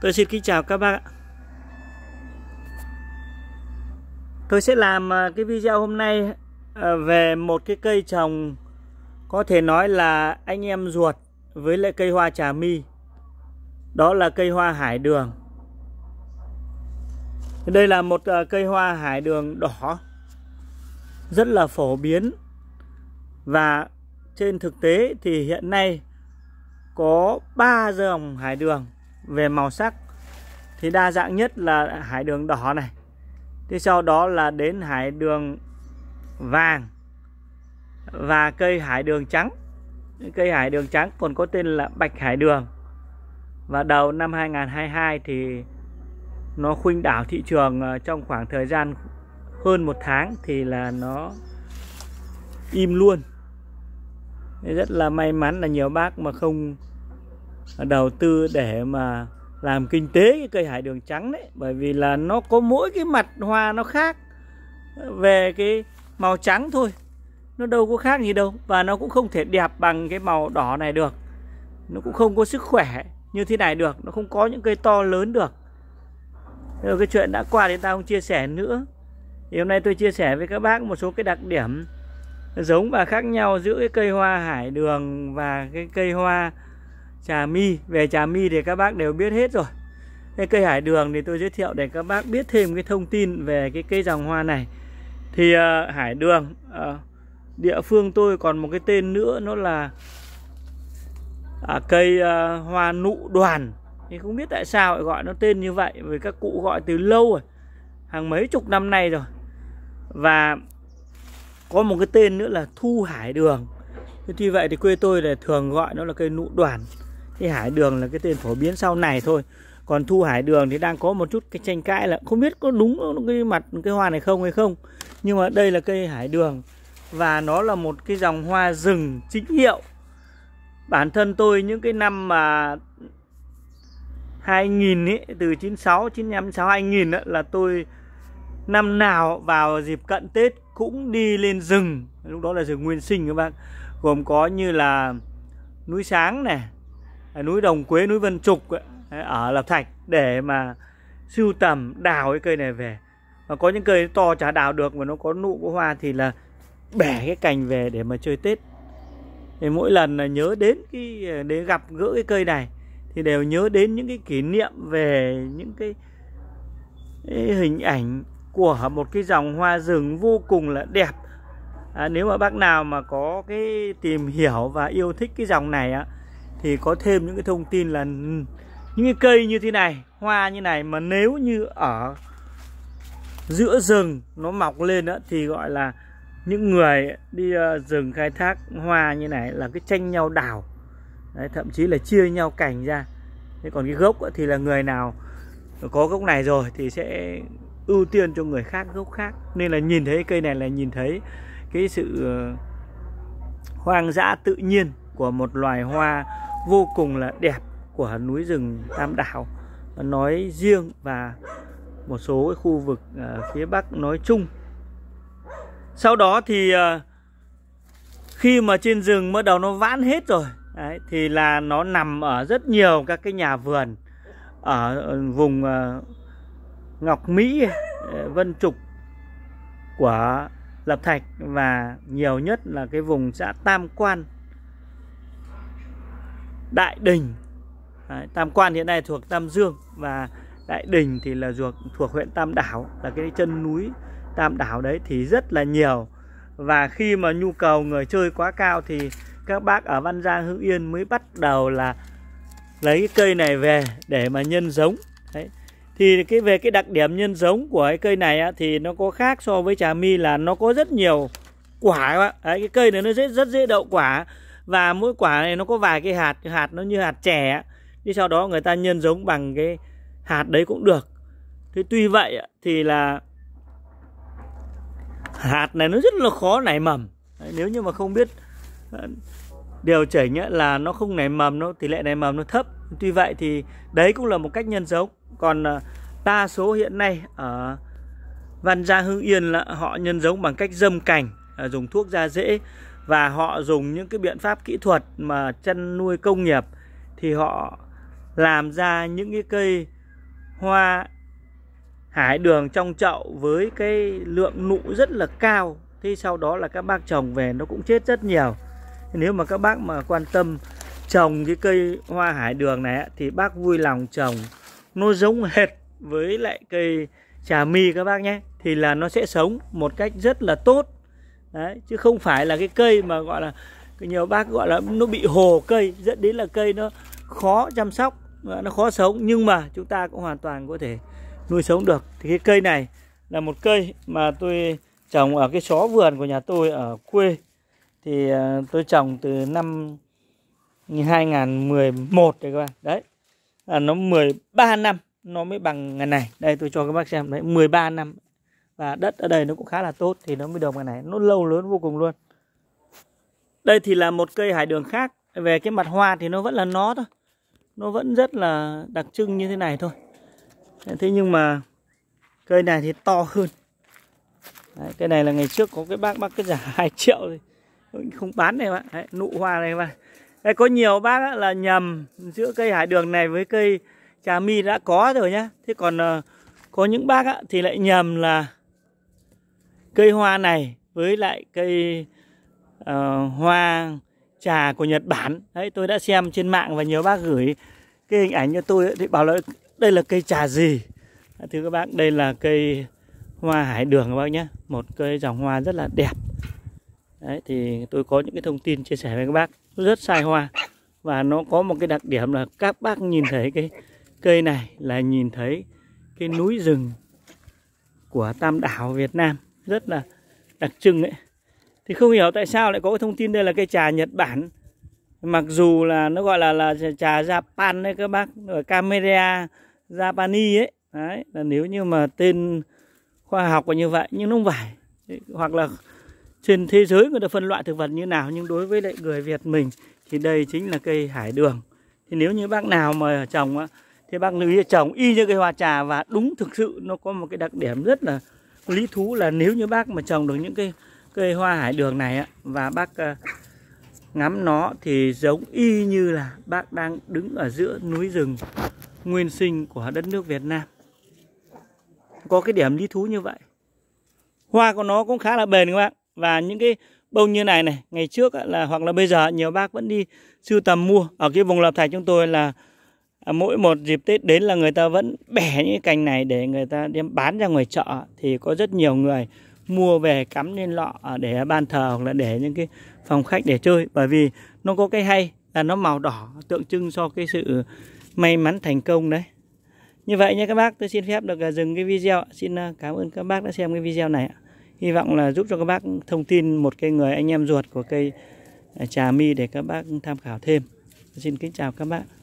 Tôi xin kính chào các bác ạ. Tôi sẽ làm à, cái video hôm nay à, về một cái cây trồng có thể nói là anh em ruột với lại cây hoa trà mi. Đó là cây hoa hải đường. Đây là một à, cây hoa hải đường đỏ rất là phổ biến và trên thực tế thì hiện nay có 3 dòng hải đường về màu sắc thì đa dạng nhất là hải đường đỏ này tiếp sau đó là đến hải đường vàng và cây hải đường trắng cây hải đường trắng còn có tên là bạch hải đường và đầu năm 2022 thì nó khuynh đảo thị trường ờ, trong khoảng thời gian hơn một tháng thì là nó im luôn rất là may mắn là nhiều bác mà không đầu tư để mà làm kinh tế cái cây hải đường trắng đấy bởi vì là nó có mỗi cái mặt hoa nó khác về cái màu trắng thôi nó đâu có khác gì đâu và nó cũng không thể đẹp bằng cái màu đỏ này được nó cũng không có sức khỏe như thế này được nó không có những cây to lớn được rồi cái chuyện đã qua thì ta không chia sẻ nữa thì hôm nay tôi chia sẻ với các bác một số cái đặc điểm giống và khác nhau giữa cái cây hoa hải đường và cái cây hoa trà mi về trà mi thì các bác đều biết hết rồi cái cây hải đường thì tôi giới thiệu để các bác biết thêm cái thông tin về cái cây dòng hoa này thì uh, hải đường uh, địa phương tôi còn một cái tên nữa nó là uh, cây uh, hoa nụ đoàn thì không biết tại sao lại gọi nó tên như vậy vì các cụ gọi từ lâu rồi hàng mấy chục năm nay rồi và có một cái tên nữa là thu hải đường thế thì vậy thì quê tôi là thường gọi nó là cây nụ đoàn cái hải đường là cái tên phổ biến sau này thôi còn thu hải đường thì đang có một chút cái tranh cãi là không biết có đúng cái mặt cái hoa này không hay không nhưng mà đây là cây hải đường và nó là một cái dòng hoa rừng chính hiệu bản thân tôi những cái năm mà 2000 ấy, từ 96, 95, 6, 2000 ấy, là tôi năm nào vào dịp cận Tết cũng đi lên rừng lúc đó là rừng nguyên sinh các bạn gồm có như là núi sáng này núi Đồng Quế núi Vân Trục ấy, ở Lập Thạch để mà sưu tầm đào cái cây này về và có những cây to chả đào được mà nó có nụ có hoa thì là bẻ cái cành về để mà chơi Tết thì mỗi lần là nhớ đến cái để gặp gỡ cái cây này thì đều nhớ đến những cái kỷ niệm về những cái, cái hình ảnh của một cái dòng hoa rừng vô cùng là đẹp à, nếu mà bác nào mà có cái tìm hiểu và yêu thích cái dòng này á thì có thêm những cái thông tin là ừ, những cái cây như thế này hoa như này mà nếu như ở giữa rừng nó mọc lên đó, thì gọi là những người đi ờ, rừng khai thác hoa như này là cái tranh nhau đào Đấy, thậm chí là chia nhau cành ra thế còn cái gốc thì là người nào có gốc này rồi thì sẽ ưu tiên cho người khác gốc khác nên là nhìn thấy cây này là nhìn thấy cái sự ờ, hoang dã tự nhiên của một loài hoa vô cùng là đẹp của núi rừng Tam Đảo nói riêng và một số cái khu vực à, phía Bắc nói chung. Sau đó thì à, khi mà trên rừng bắt đầu nó vãn hết rồi đấy, thì là nó nằm ở rất nhiều các cái nhà vườn ở vùng à, Ngọc Mỹ, Vân Trục của Lập Thạch và nhiều nhất là cái vùng xã Tam Quan Đại Đình Đấy, Tam Quan hiện nay thuộc Tam Dương và Đại Đình thì là thuộc thuộc huyện Tam Đảo là cái chân núi Tam Đảo đấy thì rất là nhiều và khi mà nhu cầu người chơi quá cao thì các bác ở Văn Giang Hưng Yên mới bắt đầu là lấy cái cây này về để mà nhân giống đấy thì cái về cái đặc điểm nhân giống của cái cây này á, thì nó có khác so với trà mi là nó có rất nhiều quả đấy, cái cây này nó rất rất dễ đậu quả và mỗi quả này nó có vài cái hạt hạt nó như hạt trẻ đi sau đó người ta nhân giống bằng cái hạt đấy cũng được thế tuy vậy thì là hạt này nó rất là khó nảy mầm nếu như mà không biết ờ, điều chỉnh là nó không nảy mầm nó tỷ lệ nảy mầm nó thấp tuy vậy thì đấy cũng là một cách nhân giống còn ờ, đa số hiện nay ở Văn Gia Hưng Yên là họ nhân giống bằng cách dâm cành ờ, dùng thuốc da dễ và họ dùng những cái biện pháp kỹ thuật mà chăn nuôi công nghiệp thì họ làm ra những cái cây hoa hải đường trong chậu với cái lượng nụ rất là cao thì sau đó là các bác trồng về nó cũng chết rất nhiều nếu mà các bác mà quan tâm trồng cái cây hoa hải đường này thì bác vui lòng trồng nó giống hệt với lại cây trà mi các bác nhé thì là nó sẽ sống một cách rất là tốt đấy chứ không phải là cái cây mà gọi là nhiều bác gọi là nó bị hồ cây dẫn đến là cây nó khó chăm sóc nó khó sống nhưng mà chúng ta cũng hoàn toàn có thể nuôi sống được thì cái cây này là một cây mà tôi trồng ở cái xó vườn của nhà tôi ở quê thì ờ, tôi trồng từ năm 2011 rồi các bạn đấy là nó 13 năm nó mới bằng ngày này đây tôi cho các bác xem đấy 13 năm và đất ở đây nó cũng khá là tốt thì nó mới được cái này nó lâu lớn vô cùng luôn đây thì là một cây hải đường khác về cái mặt hoa thì nó vẫn là nó thôi nó vẫn rất là đặc trưng như thế này thôi thế nhưng mà cây này thì to hơn Đấy, cây này là ngày trước có cái bác bác cái giả 2 triệu thì không bán này bạn Đấy, nụ hoa này bạn Đấy, có nhiều bác á, là nhầm giữa cây hải đường này với cây trà mi đã có rồi nhá thế còn uh, có những bác á, thì lại nhầm là cây hoa này với lại cây uh, hoa trà của Nhật Bản đấy tôi đã xem trên mạng và nhiều bác gửi cái hình ảnh cho tôi thì bảo là đây là cây trà gì thưa các bác đây là cây hoa hải đường các bác nhé một cây dòng hoa rất là đẹp đấy thì tôi có những cái thông tin chia sẻ với các bác rất sai hoa và nó có một cái đặc điểm là các bác nhìn thấy cái cây này là nhìn thấy cái núi rừng của Tam Đảo Việt Nam rất là đặc trưng ấy thì không hiểu tại sao lại có cái thông tin đây là cây trà Nhật Bản mặc dù là nó gọi là là trà Japan đấy các bác ở Cameria Japani ấy đấy là nếu như mà tên khoa học là như vậy nhưng nó không phải hoặc là trên thế giới người ta phân loại thực vật như nào nhưng đối với lại người Việt mình thì đây chính là cây hải đường thì nếu như bác nào mà trồng á thì bác lưu ý trồng y như cây hoa trà và đúng thực sự nó có một cái đặc điểm rất là lý thú là nếu như bác mà trồng được những cây cây hoa hải đường này á, và bác ờ, ngắm nó thì giống y như là bác đang đứng ở giữa núi rừng nguyên sinh của đất nước Việt Nam. Có cái điểm lý thú như vậy. Hoa của nó cũng khá là bền các bạn. Và những cái bông như này này, ngày trước là hoặc là bây giờ nhiều bác vẫn đi sưu tầm mua. Ở cái vùng lập thạch chúng tôi là À, mỗi một dịp Tết đến là người ta vẫn bẻ những cái cành này để người ta đem bán ra ngoài chợ thì có rất nhiều người mua về cắm lên lọ à, để bàn thờ hoặc là để những cái phòng khách để chơi bởi vì nó có cái hay là nó màu đỏ tượng trưng cho cái sự may mắn thành công đấy như vậy nha các bác tôi xin phép được à, dừng cái video xin cảm ơn các bác đã xem cái video này hy vọng là giúp cho các bác thông tin một cái người anh em ruột của cây trà mi để các bác tham khảo thêm xin kính chào các bạn.